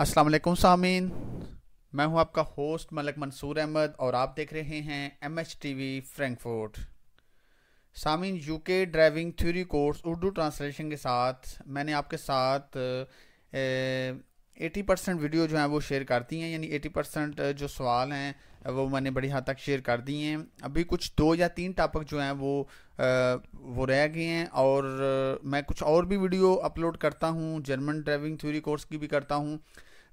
अस्सलाम वालेकुम सामीन मैं हूं आपका होस्ट मलक मंसूर अहमद और आप देख रहे हैं M H T V Frankfurt Sameen के driving theory course Urdu translation के साथ मैंने आपके साथ एटी परसेंट वीडियो जो है वो शेयर करती हैं यानी एटी परसेंट जो सवाल हैं वो मैंने बड़ी हद हाँ तक शेयर कर दिए हैं अभी कुछ दो या तीन टॉपिक जो हैं वो आ, वो रह गए हैं और मैं कुछ और भी वीडियो अपलोड करता हूँ जर्मन ड्राइविंग थ्योरी कोर्स की भी करता हूँ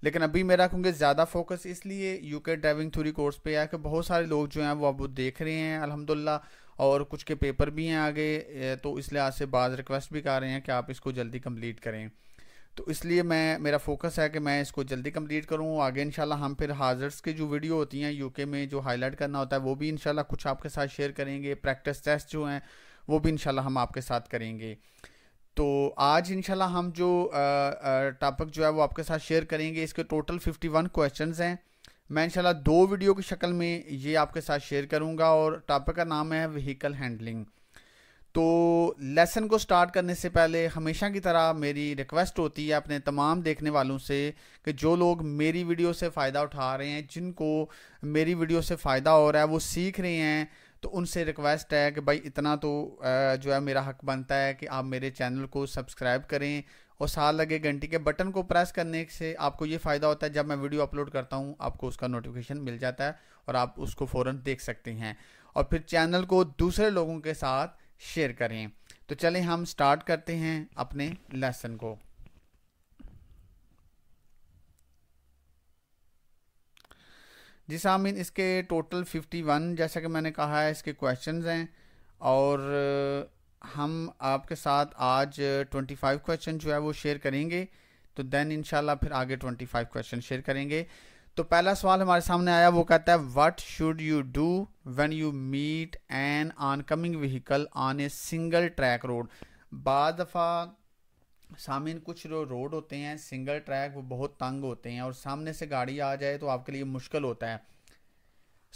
लेकिन अभी मेरा क्योंकि ज़्यादा फोकस इसलिए यूके ड्राइविंग थ्योरी कोर्स पे है कि बहुत सारे लोग जो हैं वो अब देख रहे हैं अलहमदिल्ला और कुछ के पेपर भी हैं आगे तो इस लिहाज से बाज़ रिक्वेस्ट भी कर रहे हैं कि आप इसको जल्दी कम्प्लीट करें तो इसलिए मैं मेरा फोकस है कि मैं इसको जल्दी कंप्लीट करूँ आगे इंशाल्लाह हम फिर हाजर्स की जो वीडियो होती हैं यूके में जो हाईलाइट करना होता है वो भी इंशाल्लाह कुछ आपके साथ शेयर करेंगे प्रैक्टिस टेस्ट जो हैं वो भी इंशाल्लाह हम आपके साथ करेंगे तो आज इंशाल्लाह हम जो टॉपिक जो है वो आपके साथ शेयर करेंगे इसके टोटल फिफ्टी वन क्वेश्चन हैं मैं इंशाल्लाह दो वीडियो की शक्ल में ये आपके साथ शेयर करूँगा और टॉपिक का नाम है व्हीकल हैंडलिंग तो लेसन को स्टार्ट करने से पहले हमेशा की तरह मेरी रिक्वेस्ट होती है अपने तमाम देखने वालों से कि जो लोग मेरी वीडियो से फ़ायदा उठा रहे हैं जिनको मेरी वीडियो से फ़ायदा हो रहा है वो सीख रहे हैं तो उनसे रिक्वेस्ट है कि भाई इतना तो जो है मेरा हक बनता है कि आप मेरे चैनल को सब्सक्राइब करें और साथ लगे घंटी के बटन को प्रेस करने से आपको ये फ़ायदा होता है जब मैं वीडियो अपलोड करता हूँ आपको उसका नोटिफिकेशन मिल जाता है और आप उसको फ़ौर देख सकते हैं और फिर चैनल को दूसरे लोगों के साथ शेयर करें तो चले हम स्टार्ट करते हैं अपने लेसन को जी सामिन इसके टोटल 51 जैसा कि मैंने कहा है इसके क्वेश्चंस हैं और हम आपके साथ आज 25 क्वेश्चन जो है वो शेयर करेंगे तो देन इनशाला फिर आगे 25 क्वेश्चन शेयर करेंगे तो पहला सवाल हमारे सामने आया वो कहता है what should you do when you meet an coming vehicle on a single track road बाद दफ़ा सामिन कुछ जो रोड होते हैं सिंगल ट्रैक वो बहुत तंग होते हैं और सामने से गाड़ी आ जाए तो आपके लिए मुश्किल होता है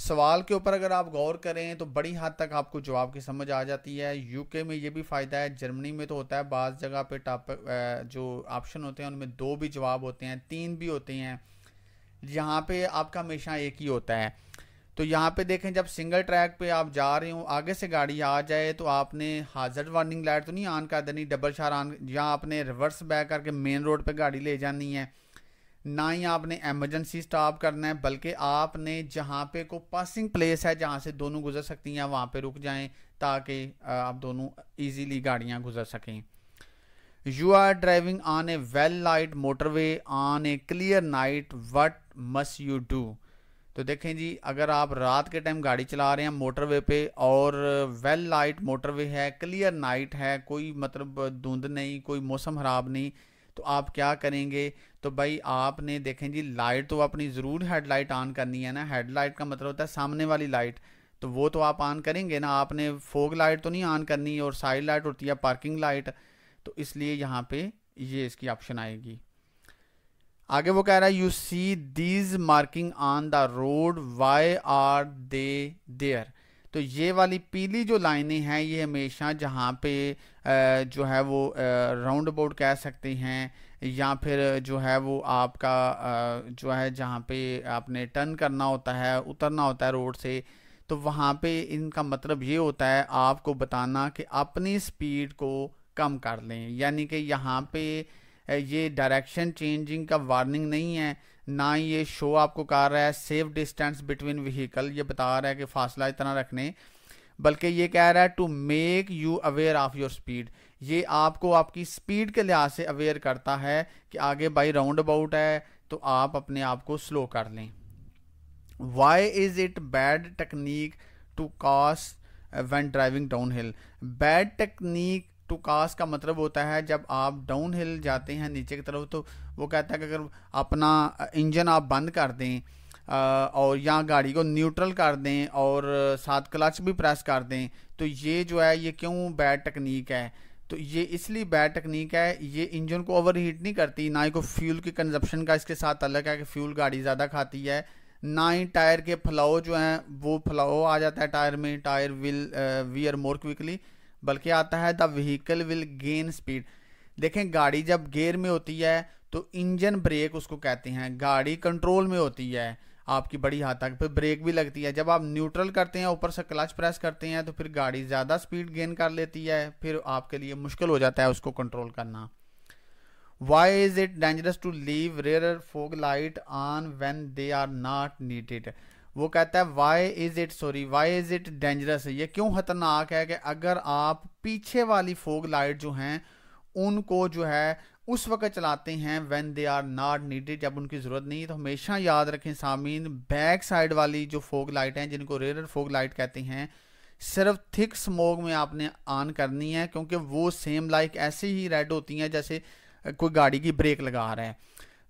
सवाल के ऊपर अगर आप गौर करें तो बड़ी हद तक आपको जवाब की समझ आ जाती है यूके में ये भी फ़ायदा है जर्मनी में तो होता है बाज़ जगह पे टॉप जो ऑप्शन होते हैं उनमें दो भी जवाब होते हैं तीन भी होते हैं जहाँ पे आपका हमेशा एक ही होता है तो यहाँ पे देखें जब सिंगल ट्रैक पे आप जा रहे हो आगे से गाड़ी आ जाए तो आपने हाजर वार्निंग लाइट तो नहीं ऑन कर देनी डबल शार ऑन या आपने रिवर्स बैक करके मेन रोड पे गाड़ी ले जानी है ना ही आपने एमरजेंसी स्टॉप करना है बल्कि आपने जहाँ पे को पासिंग प्लेस है जहाँ से दोनों गुजर सकती हैं वहाँ पे रुक जाएं ताकि आप दोनों इजीली गाड़ियाँ गुजर सकें you are driving on a well light motorway on a clear night what must you do तो देखें जी अगर आप रात के टाइम गाड़ी चला रहे हैं मोटरवे पे और वेल लाइट मोटरवे है क्लियर नाइट है कोई मतलब धुंध नहीं कोई मौसम ख़राब नहीं तो आप क्या करेंगे तो भाई आपने देखें जी लाइट तो अपनी ज़रूर हेडलाइट ऑन करनी है ना हेडलाइट का मतलब होता है सामने वाली लाइट तो वो तो आप ऑन करेंगे ना आपने फोग लाइट तो नहीं ऑन करनी और साइड लाइट होती है पार्किंग लाइट तो इसलिए यहाँ पे ये इसकी ऑप्शन आएगी आगे वो कह रहा है you see these marking on the road why are they there तो ये वाली पीली जो लाइनें हैं ये हमेशा जहाँ पे जो है वो राउंड अबाउट कह सकते हैं या फिर जो है वो आपका जो है जहाँ पे आपने टर्न करना होता है उतरना होता है रोड से तो वहाँ पे इनका मतलब ये होता है आपको बताना कि अपनी स्पीड को कम कर लें यानी कि यहाँ पे ये डायरेक्शन चेंजिंग का वार्निंग नहीं है ना ये शो आपको कर रहा है सेफ डिस्टेंस बिटवीन व्हीकल ये बता रहा है कि फासला इतना रखने बल्कि ये कह रहा है to make you aware of your speed ये आपको आपकी स्पीड के लिहाज से अवेयर करता है कि आगे बाई राउंड अबाउट है तो आप अपने आप को स्लो कर लें why is it bad technique to coast when driving downhill bad technique to coast का मतलब होता है जब आप डाउन हिल जाते हैं नीचे की तरफ तो वो कहता है कि अगर अपना इंजन आप बंद कर दें और या गाड़ी को न्यूट्रल कर दें और साथ क्लच भी प्रेस कर दें तो ये जो है ये क्यों बैड टेक्निक है तो ये इसलिए बैड टेक्निक है ये इंजन को ओवर हीट नहीं करती ना ही को फ्यूल की कंजप्शन का इसके साथ अलग है कि फ्यूल गाड़ी ज़्यादा खाती है ना ही टायर के फ्लाओ जो हैं वो फ्लाओ आ जाता है टायर में tyre will wear more quickly बल्कि आता है the vehicle will gain speed देखें गाड़ी जब गेयर में होती है तो इंजन ब्रेक उसको कहते हैं गाड़ी कंट्रोल में होती है आपकी बड़ी हाथ तक फिर ब्रेक भी लगती है जब आप न्यूट्रल करते हैं ऊपर से क्लच प्रेस करते हैं तो फिर गाड़ी ज़्यादा स्पीड गेन कर लेती है फिर आपके लिए मुश्किल हो जाता है उसको कंट्रोल करना why is it dangerous to leave rear fog light on when they are not needed वो कहता है why is it sorry why is it dangerous ये क्यों खतरनाक है कि अगर आप पीछे वाली फोग लाइट जो हैं उनको जो है उस वक्त चलाते हैं when they are not needed जब उनकी ज़रूरत नहीं है तो हमेशा याद रखें सामीन बैक साइड वाली जो फोग लाइट हैं जिनको रेयर फोग लाइट कहते हैं सिर्फ थिक स्मोक में आपने ऑन करनी है क्योंकि वो सेम लाइक ऐसे ही रेड होती हैं जैसे कोई गाड़ी की ब्रेक लगा रहा है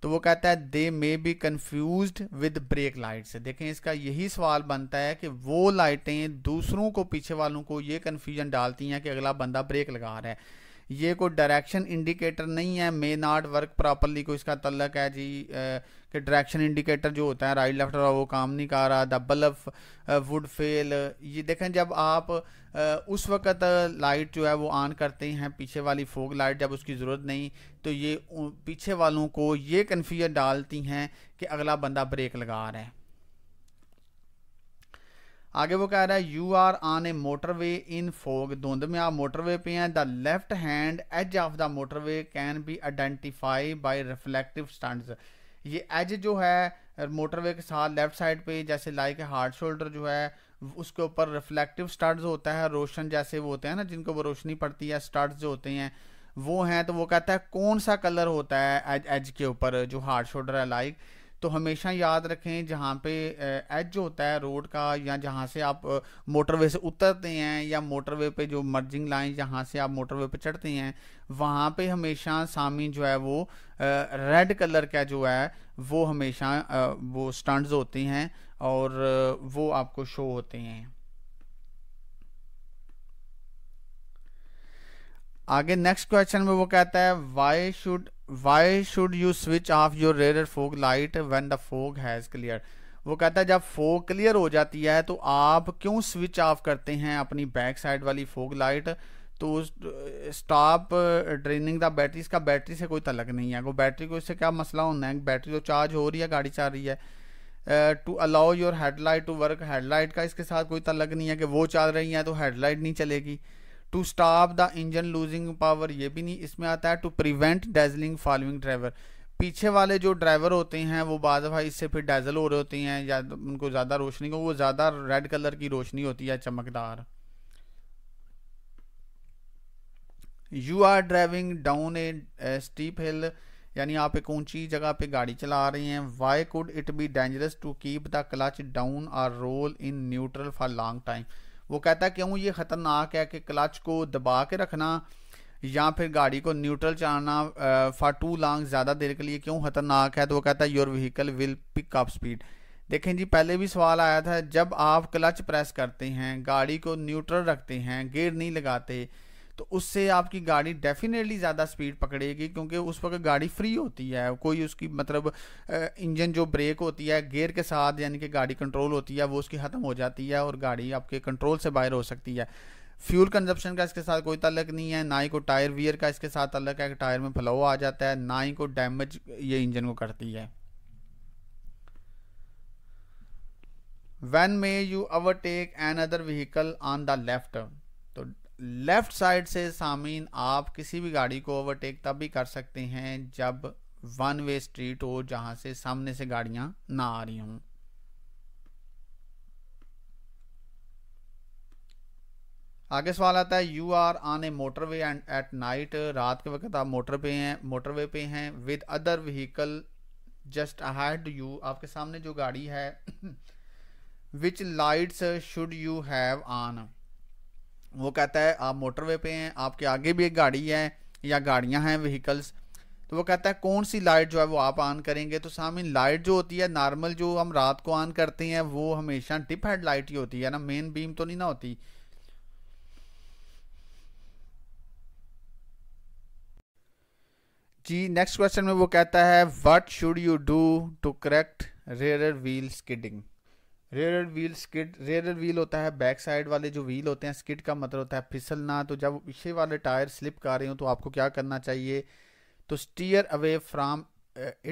तो वो कहता है they may be confuse with brake light देखें इसका यही सवाल बनता है कि वो लाइटें दूसरों को पीछे वालों को ये कन्फ्यूजन डालती हैं कि अगला बंदा ब्रेक लगा रहा है ये कोई डायरेक्शन इंडिकेटर नहीं है मे नॉट वर्क प्रॉपरली कोई इसका तलक है जी कि डायरेक्शन इंडिकेटर जो होता है राइट लेफ्ट वो काम नहीं कर रहा द बल्ब वुड फेल ये देखें जब आप उस वक्त लाइट जो है वो ऑन करते हैं पीछे वाली फोग लाइट जब उसकी ज़रूरत नहीं तो ये पीछे वालों को ये कन्फ्यूजन डालती हैं कि अगला बंदा ब्रेक लगा रहा है आगे वो कह रहा है you are on a motorway in fog धुंध में आप मोटरवे पे हैं the left hand edge of the motorway can be identify by reflective studs ये एज जो है मोटरवे के साथ लेफ्ट साइड पे जैसे लाइक हार्ड शोल्डर जो है उसके ऊपर रिफ्लेक्टिव स्टड्स होता है रोशन जैसे वो होते हैं ना जिनको वो रोशनी पड़ती है स्टड्स जो होते हैं वो हैं तो वो कहता है कौन सा कलर होता है एज एज के ऊपर जो हार्ड शोल्डर है लाइक तो हमेशा याद रखें जहाँ पे एज जो होता है रोड का या जहाँ से आप मोटरवे से उतरते हैं या मोटरवे पे जो मर्जिंग लाइन जहाँ से आप मोटरवे पे चढ़ते हैं वहाँ पे हमेशा सामी जो है वो रेड कलर का जो है वो हमेशा वो स्टंट्स होते हैं और वो आपको शो होते हैं आगे नेक्स्ट क्वेश्चन में वो कहता है why should why should you switch off your rear fog light when the fog has clear वो कहता है जब फोग क्लियर हो जाती है तो आप क्यों स्विच ऑफ करते हैं अपनी बैक साइड वाली फोग लाइट तो स्टॉप ड्रेनिंग द बैटरी इसका बैटरी से कोई तलक नहीं है वो बैटरी को इससे क्या मसला होना है बैटरी तो चार्ज हो रही है गाड़ी चल रही है to allow your headlight to work headlight का इसके साथ कोई तलक नहीं है कि वो चल रही है तो हेडलाइट नहीं चलेगी to stop the engine losing power ये भी नहीं इसमें आता है to prevent dazzling following driver पीछे वाले जो ड्राइवर होते हैं वो बाद इससे फिर डेजल हो रहे होते हैं या उनको ज़्यादा रोशनी को वो ज़्यादा रेड कलर की रोशनी होती है चमकदार you are driving down a steep hill यानी आप एक ऊंची जगह पे गाड़ी चला रहे हैं why could it be dangerous to keep the clutch down or roll in neutral for long time वो कहता है क्यों ये ख़तरनाक है कि क्लच को दबा के रखना या फिर गाड़ी को न्यूट्रल चलाना फॉर टू लॉन्ग ज़्यादा देर के लिए क्यों ख़तरनाक है तो वो कहता है your vehicle will pick up speed देखें जी पहले भी सवाल आया था जब आप क्लच प्रेस करते हैं गाड़ी को न्यूट्रल रखते हैं गेयर नहीं लगाते तो उससे आपकी गाड़ी डेफिनेटली ज़्यादा स्पीड पकड़ेगी क्योंकि उस वक्त गाड़ी फ्री होती है कोई उसकी मतलब इंजन जो ब्रेक होती है गेयर के साथ यानी कि गाड़ी कंट्रोल होती है वो उसकी ख़त्म हो जाती है और गाड़ी आपके कंट्रोल से बाहर हो सकती है फ्यूल कंजप्शन का इसके साथ कोई तलक नहीं है ना ही को टायर वियर का इसके साथ तलक है टायर में फ्लो आ जाता है ना ही को डैमेज ये इंजन को करती है when may you overtake an other vehicle on the left तो लेफ्ट साइड से सामीन आप किसी भी गाड़ी को ओवरटेक तब भी कर सकते हैं जब वन वे स्ट्रीट हो जहां से सामने से गाड़ियां ना आ रही हों आगे सवाल आता है you are on a motorway and at night रात के वक्त आप मोटर पे हैं मोटर वे पे हैं with other vehicle just ahead you आपके सामने जो गाड़ी है which lights should you have on वो कहता है आप मोटरवे पे हैं आपके आगे भी एक गाड़ी है या गाड़ियां हैं व्हीकल्स तो वो कहता है कौन सी लाइट जो है वो आप ऑन करेंगे तो सामिन लाइट जो होती है नॉर्मल जो हम रात को ऑन करते हैं वो हमेशा टिप हेड लाइट ही होती है ना मेन बीम तो नहीं ना होती जी नेक्स्ट क्वेश्चन में वो कहता है what should you do to correct rear wheel skidding rear wheel skid rear wheel होता है बैक साइड वाले जो व्हील होते हैं स्किड का मतलब होता है फिसलना तो जब पीछे वाले टायर स्लिप कर रहे हो तो आपको क्या करना चाहिए तो स्टीयर अवे फ्राम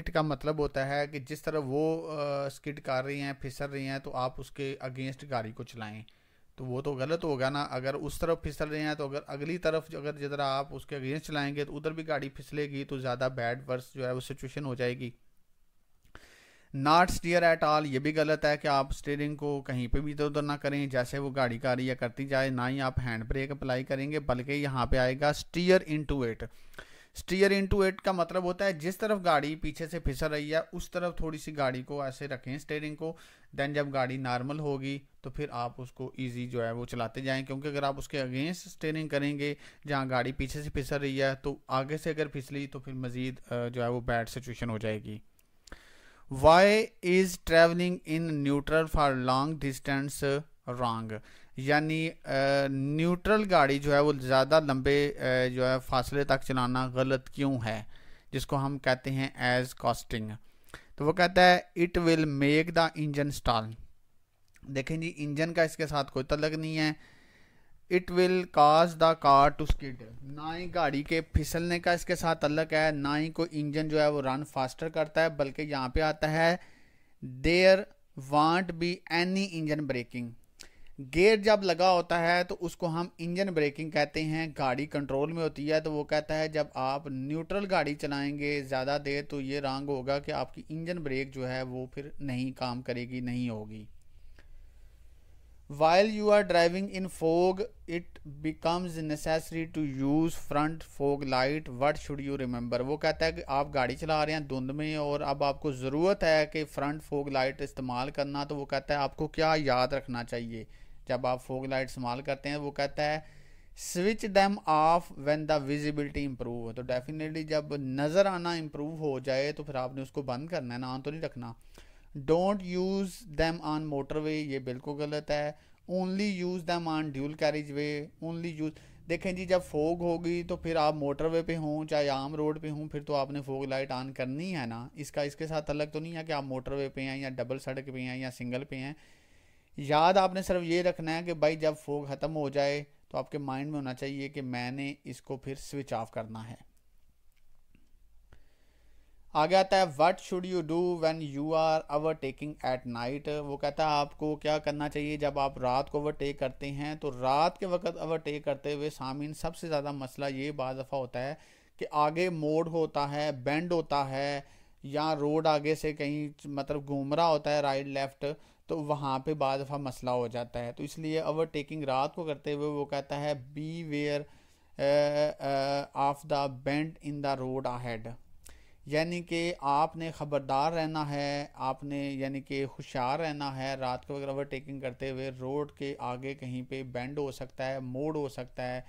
इट का मतलब होता है कि जिस तरह वो स्किड कर रही हैं फिसल रही हैं तो आप उसके अगेंस्ट गाड़ी को चलाएं तो वो तो गलत होगा ना अगर उस तरफ फिसल रहे हैं तो अगर अगली तरफ अगर जरा आप उसके अगेंस्ट चलाएंगे तो उधर भी गाड़ी फिसलेगी तो ज़्यादा बैड वर्स जो है वो सिचुएशन हो जाएगी नॉट स्टीयर एट ऑल ये भी गलत है कि आप स्टीयरिंग को कहीं पे भी इधर उधर ना करें जैसे वो गाड़ी का रही करती जाए ना ही आप हैंड ब्रेक अप्लाई करेंगे बल्कि यहाँ पे आएगा steer into it steer into it का मतलब होता है जिस तरफ गाड़ी पीछे से फिसल रही है उस तरफ थोड़ी सी गाड़ी को ऐसे रखें स्टेयरिंग को देन जब गाड़ी नॉर्मल होगी तो फिर आप उसको ईजी जो है वो चलाते जाएँ क्योंकि अगर आप उसके अगेंस्ट स्टेयरिंग करेंगे जहाँ गाड़ी पीछे से फिसल रही है तो आगे से अगर फिसली तो फिर मज़ीद जो है वो बैड सिचुएशन हो जाएगी why is travelling in neutral for long distance wrong यानी न्यूट्रल गाड़ी जो है वो ज़्यादा लंबे जो है फासले तक चलाना गलत क्यों है जिसको हम कहते हैं एज कॉस्टिंग तो वो कहता है it will make the engine stall देखें जी इंजन का इसके साथ कोई तलग नहीं है it will cause the car to skid ना ही गाड़ी के फिसलने का इसके साथ अलग है ना ही कोई इंजन जो है वो रन फास्टर करता है बल्कि यहाँ पे आता है there won't be any engine braking gear जब लगा होता है तो उसको हम इंजन ब्रेकिंग कहते हैं गाड़ी कंट्रोल में होती है तो वो कहता है जब आप न्यूट्रल गाड़ी चलाएंगे ज़्यादा देर तो ये रंग होगा कि आपकी इंजन ब्रेक जो है वो फिर नहीं काम करेगी नहीं होगी while you are driving in fog it becomes necessary to use front fog light what should you remember वो कहता है कि आप गाड़ी चला रहे हैं धुंध में और अब आपको ज़रूरत है कि फ्रंट फोग लाइट इस्तेमाल करना तो वो कहता है आपको क्या याद रखना चाहिए जब आप फोग लाइट इस्तेमाल करते हैं वो कहता है switch them off when the visibility improve तो डेफिनेटली जब नज़र आना इम्प्रूव हो जाए तो फिर आपने उसको बंद करना है ना तो नहीं रखना don't use them on motorway ये बिल्कुल गलत है only use them on dual carriageway only use देखें जी जब फोग होगी तो फिर आप मोटर वे पे हों चाहे आम रोड पे हों फिर तो आपने फोग लाइट ऑन करनी है ना इसका इसके साथ अलग तो नहीं है कि आप मोटर वे पे हैं या डबल सड़क पे हैं या सिंगल पे हैं याद आपने सिर्फ ये रखना है कि भाई जब फोग ख़त्म हो जाए तो आपके माइंड में होना चाहिए कि मैंने इसको फिर स्विच ऑफ करना है आगे आता है what should you do when you are overtaking at night वो कहता है आपको क्या करना चाहिए जब आप रात को ओवरटेक करते हैं तो रात के वक्त ओवरटेक करते हुए सामीन सबसे ज़्यादा मसला ये बाज़ दफ़ा होता है कि आगे मोड़ होता है बेंड होता है या रोड आगे से कहीं मतलब घूम रहा होता है राइट लेफ़्ट तो वहाँ पर बाद दफ़ा मसला हो जाता है तो इसलिए ओवरटेकिंग रात को करते हुए वो कहता है beware of the bend in the road ahead यानी कि आपने ख़बरदार रहना है आपने यानी कि होशियार रहना है रात को अगर ओवरटेकिंग करते हुए रोड के आगे कहीं पे बेंड हो सकता है मोड़ हो सकता है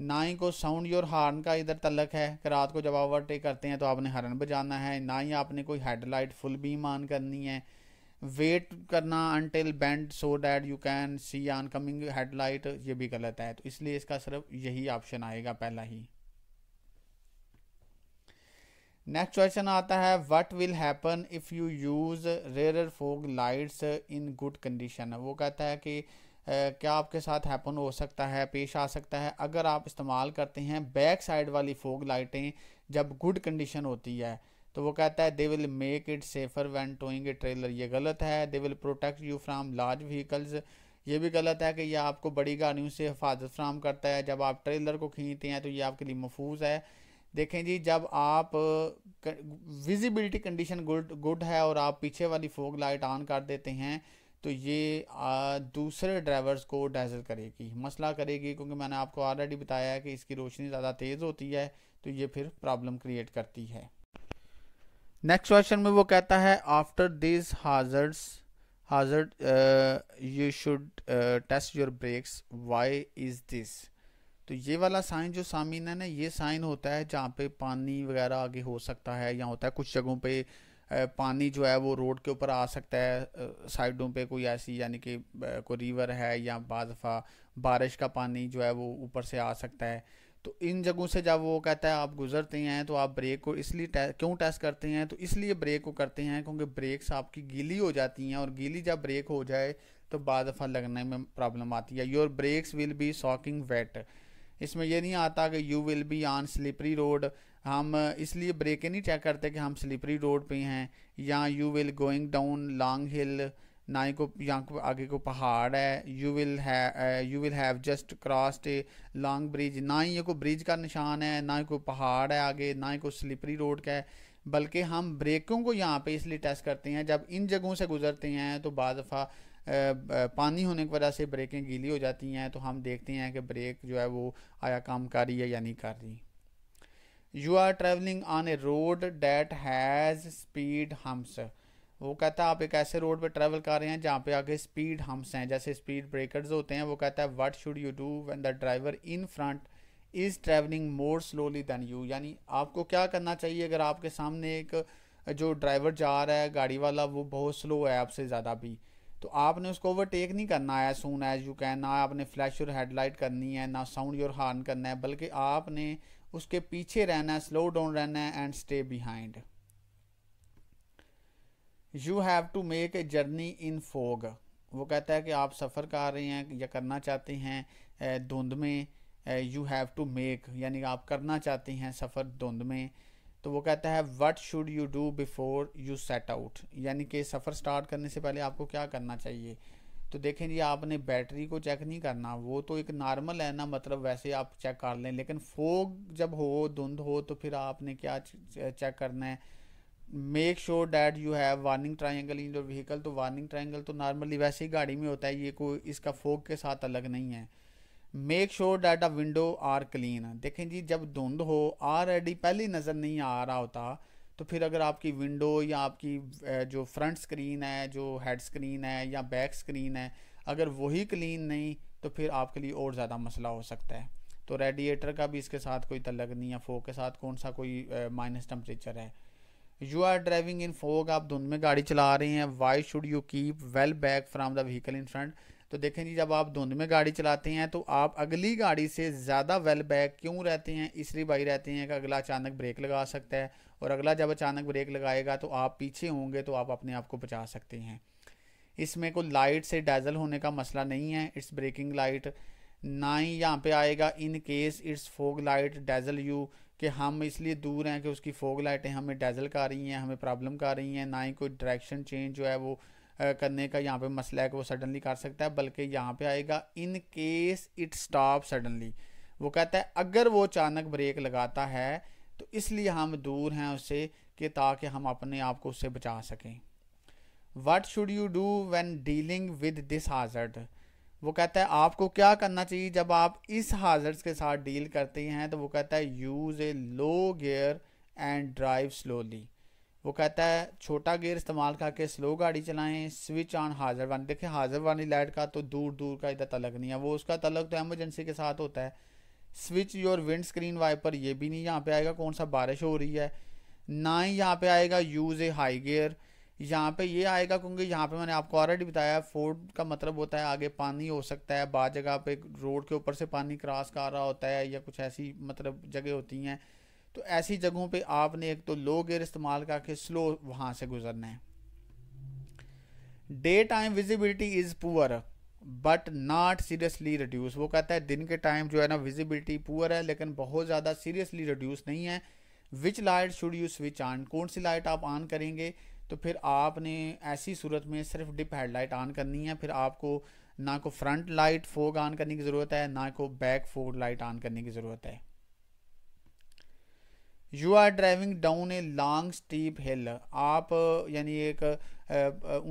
ना ही को साउंड योर हार्न का इधर तलक है कि रात को जब ओवरटेक करते हैं तो आपने हॉर्न बजाना है ना ही आपने कोई हेडलाइट फुल बीम ऑन करनी है वेट करना until bend so that you can see oncoming headlight ये भी गलत है तो इसलिए इसका सिर्फ यही ऑप्शन आएगा पहला ही नेक्स्ट क्वेश्चन आता है what will happen if you use rear fog lights in good condition वो कहता है कि आ, क्या आपके साथ हैपन हो सकता है पेश आ सकता है अगर आप इस्तेमाल करते हैं बैक साइड वाली फोग लाइटें जब गुड कंडीशन होती है तो वो कहता है they will make it safer when towing a trailer ये गलत है they will protect you from large vehicles ये भी गलत है कि यह आपको बड़ी गाड़ियों से हिफाजत फ्राहम करता है जब आप ट्रेलर को खींचते हैं तो ये आपके लिए महफूज है देखें जी जब आप विजिबिलिटी कंडीशन गुड गुड है और आप पीछे वाली फोग लाइट ऑन कर देते हैं तो ये आ, दूसरे ड्राइवर्स को डैजल करेगी मसला करेगी क्योंकि मैंने आपको ऑलरेडी बताया है कि इसकी रोशनी ज़्यादा तेज़ होती है तो ये फिर प्रॉब्लम क्रिएट करती है नेक्स्ट क्वेश्चन में वो कहता है after this hazards hazard you should test your brakes why is this तो ये वाला साइन जो सामीन है ना ये साइन होता है जहाँ पे पानी वगैरह आगे हो सकता है या होता है कुछ जगहों पे पानी जो है वो रोड के ऊपर आ सकता है साइडों पे कोई ऐसी यानी कि कोई रिवर है या बा दफ़ा बारिश का पानी जो है वो ऊपर से आ सकता है तो इन जगहों से जब वो कहता है आप गुजरते हैं तो आप ब्रेक को इसलिए टे, क्यों टेस्ट करते हैं तो इसलिए ब्रेक को करते हैं क्योंकि ब्रेक्स आपकी गीली हो जाती हैं और गीली जब ब्रेक हो जाए तो बाद दफ़ा लगने में प्रॉब्लम आती है your brakes will be soaking wet इसमें यह नहीं आता कि you will be on slippery road हम इसलिए ब्रेक नहीं चेक करते कि हम स्लिपरी रोड पे हैं या you will going down long hill ना ही को यहाँ को आगे को पहाड़ है यू विल है you will have just crossed a long bridge ना ही ये को ब्रिज का निशान है ना ही कोई पहाड़ है आगे ना ही कोई स्लिपरी रोड का है बल्कि हम ब्रेकों को यहाँ पे इसलिए टेस्ट करते हैं जब इन जगहों से गुजरते हैं तो बज दफ़ा पानी होने की वजह से ब्रेकें गीली हो जाती हैं तो हम देखते हैं कि ब्रेक जो है वो आया काम कर रही है या नहीं कर रही you are travelling on a road that has speed humps वो कहता है आप एक ऐसे रोड पर ट्रैवल कर रहे हैं जहाँ पे आगे स्पीड हम्स हैं जैसे स्पीड ब्रेकर्स होते हैं वो कहता है what should you do when the driver in front is travelling more slowly than you यानी आपको क्या करना चाहिए अगर आपके सामने एक जो ड्राइवर जा रहा है गाड़ी वाला वो बहुत स्लो है आपसे ज़्यादा भी तो आपने उसको ओवरटेक नहीं करना है सून एज यू कैन ना आपने फ्लैश और हेडलाइट करनी है ना साउंड योर हॉर्न करना है बल्कि आपने उसके पीछे रहना है स्लो डाउन रहना है and stay behind you have to make a journey in fog वो कहता है कि आप सफ़र कर रहे हैं या करना चाहते हैं धुंध में यू हैव टू मेक यानी आप करना चाहते हैं सफ़र धुंध में तो वो कहता है what should you do before you set out यानी कि सफ़र स्टार्ट करने से पहले आपको क्या करना चाहिए तो देखें जी आपने बैटरी को चेक नहीं करना वो तो एक नॉर्मल है ना मतलब वैसे आप चेक कर लें लेकिन फोग जब हो धुंध हो तो फिर आपने क्या चेक करना है make sure that you have warning triangle in your vehicle तो वार्निंग ट्राइंगल तो नॉर्मली वैसे ही गाड़ी में होता है ये कोई इसका फोग के साथ अलग नहीं है make sure that a window are clean देखें जी जब धुंध हो आर आई पहली नज़र नहीं आ रहा होता तो फिर अगर आपकी विंडो या आपकी जो फ्रंट स्क्रीन है जो हेड स्क्रीन है या बैक स्क्रीन है अगर वही क्लीन नहीं तो फिर आपके लिए और ज़्यादा मसला हो सकता है तो रेडिएटर का भी इसके साथ कोई तलग नहीं है फोक के साथ कौन सा कोई माइनस टेम्परेचर है you are driving in fog आप धुंध में गाड़ी चला रहे हैं why should you keep well back from the vehicle in front तो देखें जी जब आप धुंध में गाड़ी चलाते हैं तो आप अगली गाड़ी से ज़्यादा वेल बैक क्यों रहते हैं इसलिए भाई रहते हैं कि अगला अचानक ब्रेक लगा सकता है और अगला जब अचानक ब्रेक लगाएगा तो आप पीछे होंगे तो आप अपने आप को बचा सकते हैं इसमें कोई लाइट से डैजल होने का मसला नहीं है इट्स ब्रेकिंग लाइट ना ही यहाँ पे आएगा in case its fog light dazzle you कि हम इसलिए दूर हैं कि उसकी फोग लाइटें हमें डैजल कर रही हैं हमें प्रॉब्लम कर रही हैं ना ही कोई डायरेक्शन चेंज जो है वो करने का यहाँ पे मसला है कि वो सडनली कर सकता है बल्कि यहाँ पे आएगा in case it stop suddenly वो कहता है अगर वो अचानक ब्रेक लगाता है तो इसलिए हम दूर हैं उससे कि ताकि हम अपने आप को उससे बचा सकें what should you do when dealing with this hazard वो कहता है आपको क्या करना चाहिए जब आप इस हाजर्ड्स के साथ डील करते हैं तो वो कहता है use a low gear and drive slowly वो कहता है छोटा गियर इस्तेमाल करके स्लो गाड़ी चलाएं स्विच ऑन हाजर वानी देखिए हाजर वाली लाइट का तो दूर दूर का इधर तलक नहीं है वो उसका तलक तो एमरजेंसी के साथ होता है switch your windscreen wiper ये भी नहीं यहाँ पे आएगा कौन सा बारिश हो रही है ना ही यहाँ पे आएगा यूज़ ए हाई गियर यहाँ पे ये आएगा क्योंकि यहाँ पे मैंने आपको ऑलरेडी बताया फोर्ड का मतलब होता है आगे पानी हो सकता है बाद जगह पे रोड के ऊपर से पानी क्रॉस कर रहा होता है या कुछ ऐसी मतलब जगह होती हैं तो ऐसी जगहों पे आपने एक तो लो गेयर इस्तेमाल करके स्लो वहाँ से गुजरना है day time visibility is poor but not seriously reduce वो कहता है दिन के टाइम जो है ना विजिबिलिटी पुअर है लेकिन बहुत ज़्यादा सीरियसली रिड्यूस नहीं है which light should you switch on कौन सी लाइट आप ऑन करेंगे तो फिर आपने ऐसी सूरत में सिर्फ डिप हेडलाइट ऑन करनी है फिर आपको ना को फ्रंट लाइट फोग ऑन करने की ज़रूरत है ना को बैक फोग लाइट ऑन करने की ज़रूरत है you are driving down a long steep hill आप यानी एक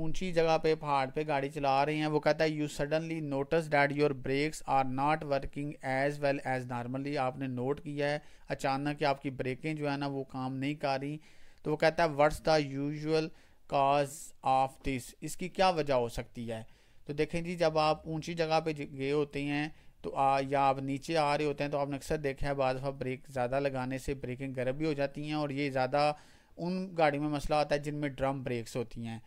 ऊंची जगह पे पहाड़ पे गाड़ी चला रहे हैं वो कहता है you suddenly notice that your brakes are not working as well as normally आपने नोट किया है अचानक कि आपकी ब्रेकें जो है ना वो काम नहीं कर रही तो वो कहता है what's the usual cause of this इसकी क्या वजह हो सकती है तो देखें जी जब आप ऊंची जगह पे गए होते हैं तो आ, या आप नीचे आ रहे होते हैं तो आपने अक्सर देखा है बाद दफ़ा ब्रेक ज़्यादा लगाने से ब्रेकिंग गर्म भी हो जाती हैं और ये ज़्यादा उन गाड़ी में मसला आता है जिनमें ड्रम ब्रेक्स होती हैं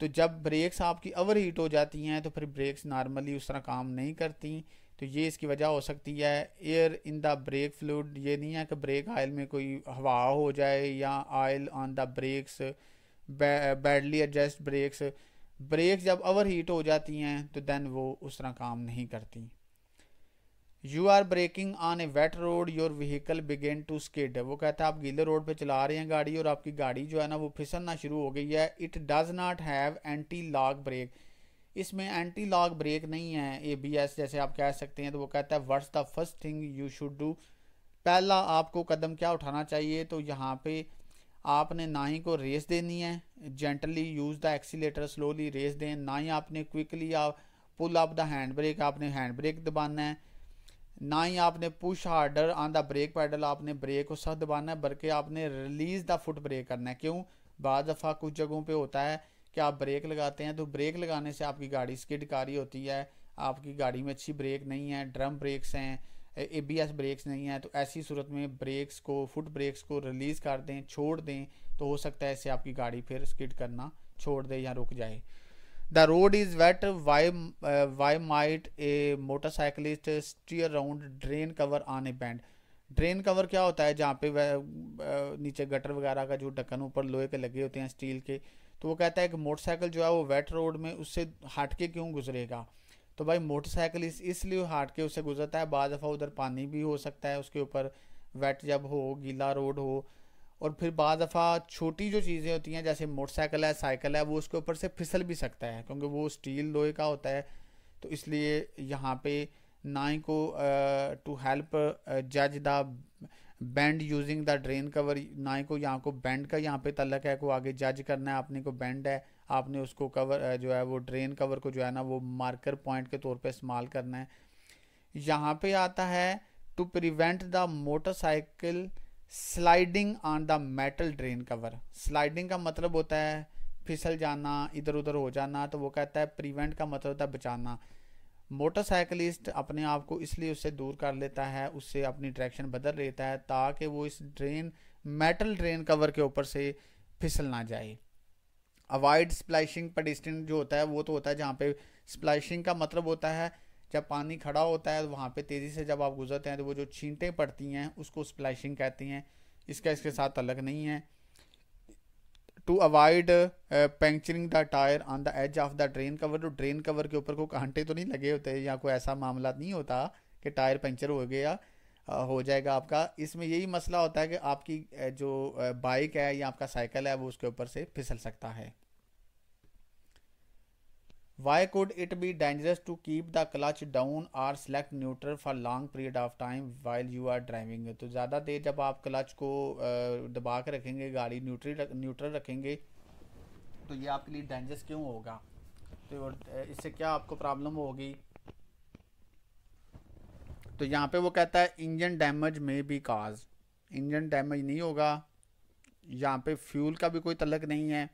तो जब ब्रेक्स आपकी ओवर हीट हो जाती हैं तो फिर ब्रेक्स नॉर्मली उस तरह काम नहीं करती तो ये इसकी वजह हो सकती है air in the brake fluid ये नहीं है कि ब्रेक आयल में कोई हवा हो जाए या oil on the brakes badly adjust brakes brake जब ओवर हीट हो जाती हैं तो दैन वो उस तरह काम नहीं करती you are braking on a wet road your vehicle began to skid वो कहता है आप गीले रोड पे चला रहे हैं गाड़ी और आपकी गाड़ी जो है ना वो फिसलना शुरू हो गई है it does not have anti lock brake इसमें एंटी लॉक ब्रेक नहीं है ए बी एस जैसे आप कह सकते हैं तो वो कहता है what's the first thing you should do पहला आपको कदम क्या उठाना चाहिए तो यहाँ पे आपने ना ही को रेस देनी है gently use the accelerator slowly race दें ना ही आपने क्विकली आप pull up the hand brake आपने हैंड ब्रेक दबाना है ना ही आपने push harder on the brake pedal आपने ब्रेक को सख्त दबाना है बल्कि आपने रिलीज द फुट ब्रेक करना है क्यों बार दफ़ा कुछ जगहों पे होता है कि आप ब्रेक लगाते हैं तो ब्रेक लगाने से आपकी गाड़ी स्किड कारी होती है आपकी गाड़ी में अच्छी ब्रेक नहीं है ड्रम ब्रेक्स हैं ए बी एस ब्रेक्स नहीं है तो ऐसी सूरत में ब्रेक्स को फुट ब्रेक्स को रिलीज़ कर दें छोड़ दें तो हो सकता है इससे आपकी गाड़ी फिर स्किड करना छोड़ दे या रुक जाए the road is wet why why might a motorcyclist steer round drain cover on a bend drain cover क्या होता है जहाँ पे वह नीचे गटर वगैरह का जो ढक्कन ऊपर लोहे के लगे होते हैं स्टील के तो वो कहता है कि मोटरसाइकिल जो है वो वेट रोड में उससे हट के क्यों गुजरेगा तो भाई मोटरसाइकिल इस इसलिए हट के उससे गुजरता है बाद दफ़ा उधर पानी भी हो सकता है उसके ऊपर वेट जब हो गीला रोड हो और फिर बाद दफ़ा छोटी जो चीज़ें होती हैं जैसे मोटरसाइकिल है साइकिल है वो उसके ऊपर से फिसल भी सकता है क्योंकि वो स्टील लोहे का होता है तो इसलिए यहाँ पे ही को टू हेल्प जज the bend using the drain cover ही को यहाँ को बैंड का यहाँ पे तलक है को आगे जज करना है आपने को बैंड है आपने उसको कवर जो है वो ड्रेन कवर को जो है ना वो मार्कर पॉइंट के तौर पे इस्तेमाल करना है यहाँ पे आता है to prevent the motorcycle sliding on the metal drain cover sliding का मतलब होता है फिसल जाना इधर उधर हो जाना तो वो कहता है प्रिवेंट का मतलब होता है बचाना मोटरसाइकिलिस्ट अपने आप को इसलिए उससे दूर कर लेता है उससे अपनी डायरेक्शन बदल लेता है ताकि वो इस ड्रेन मेटल ड्रेन कवर के ऊपर से फिसल ना जाए अवॉइड स्प्लाइशिंग पेडिस्टिन जो होता है वो तो होता है जहाँ पे स्प्लाइशिंग का मतलब होता है जब पानी खड़ा होता है तो वहाँ पे तेज़ी से जब आप गुजरते हैं तो वो जो छींटें पड़ती हैं उसको स्प्लैशिंग कहती हैं इसका इसके साथ अलग नहीं है to avoid puncturing the tyre on the edge of the drain cover तो ड्रेन कवर के ऊपर कोई कांटे तो नहीं लगे होते या कोई ऐसा मामला नहीं होता कि टायर पंक्चर हो गया uh, हो जाएगा आपका इसमें यही मसला होता है कि आपकी uh, जो बाइक uh, है या आपका साइकिल है वो उसके ऊपर से फिसल सकता है Why could it be dangerous to keep the clutch down or select neutral for long period of time while you are driving? तो ज़्यादा देर जब आप क्लच को दबा के रखेंगे गाड़ी न्यूट्री न्यूट्रल रखेंगे तो ये आपके लिए डेंजरस क्यों होगा तो इससे क्या आपको प्रॉब्लम होगी तो यहाँ पे वो कहता है इंजन डैमेज में भी काज इंजन डैमेज नहीं होगा यहाँ पे फ्यूल का भी कोई तलक नहीं है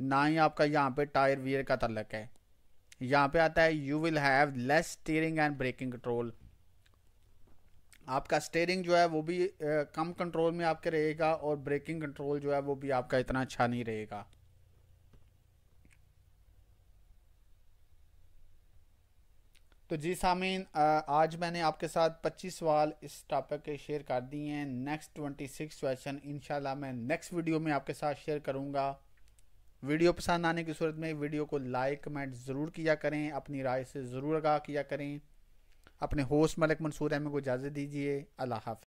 ना ही आपका यहाँ पे टायर वियर का तलक है यहाँ पे आता है you will have less steering and braking control आपका स्टेयरिंग जो है वो भी कम कंट्रोल में आपके रहेगा और ब्रेकिंग कंट्रोल जो है वो भी आपका इतना अच्छा नहीं रहेगा तो जी सामीन आज मैंने आपके साथ 25 सवाल इस टॉपिक के शेयर कर दिए हैं नेक्स्ट 26 क्वेश्चन इनशाला मैं नेक्स्ट वीडियो में आपके साथ शेयर करूंगा वीडियो पसंद आने की सूरत में वीडियो को लाइक कमेंट ज़रूर किया करें अपनी राय से ज़रूर आगाह किया करें अपने होस्ट मलिक मंसूर अहमद को इजाज़त दीजिए अल्लाह हाफ